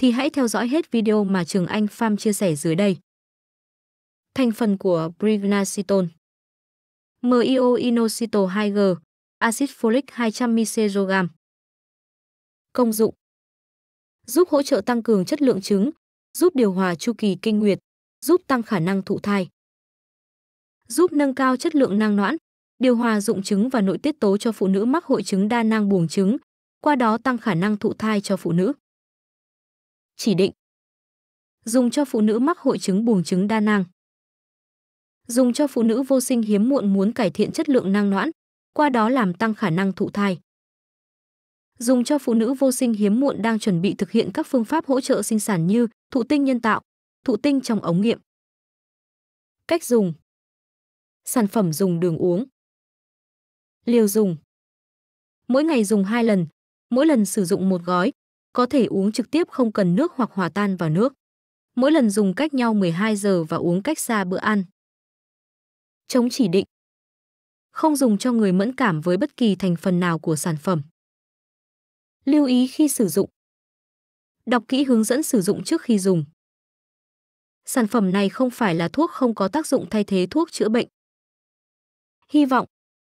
thì hãy theo dõi hết video mà Trường Anh Pham chia sẻ dưới đây. Thành phần của Brivnacetone MIO inositol 2G Acid folic 200 mcg. Công dụng Giúp hỗ trợ tăng cường chất lượng trứng, giúp điều hòa chu kỳ kinh nguyệt, giúp tăng khả năng thụ thai. Giúp nâng cao chất lượng nang noãn, điều hòa dụng trứng và nội tiết tố cho phụ nữ mắc hội chứng đa nang buồng trứng, qua đó tăng khả năng thụ thai cho phụ nữ chỉ định. Dùng cho phụ nữ mắc hội chứng buồng trứng đa nang. Dùng cho phụ nữ vô sinh hiếm muộn muốn cải thiện chất lượng năng noãn, qua đó làm tăng khả năng thụ thai. Dùng cho phụ nữ vô sinh hiếm muộn đang chuẩn bị thực hiện các phương pháp hỗ trợ sinh sản như thụ tinh nhân tạo, thụ tinh trong ống nghiệm. Cách dùng Sản phẩm dùng đường uống Liều dùng Mỗi ngày dùng 2 lần, mỗi lần sử dụng một gói, có thể uống trực tiếp không cần nước hoặc hòa tan vào nước. Mỗi lần dùng cách nhau 12 giờ và uống cách xa bữa ăn. Chống chỉ định. Không dùng cho người mẫn cảm với bất kỳ thành phần nào của sản phẩm. Lưu ý khi sử dụng. Đọc kỹ hướng dẫn sử dụng trước khi dùng. Sản phẩm này không phải là thuốc không có tác dụng thay thế thuốc chữa bệnh. Hy vọng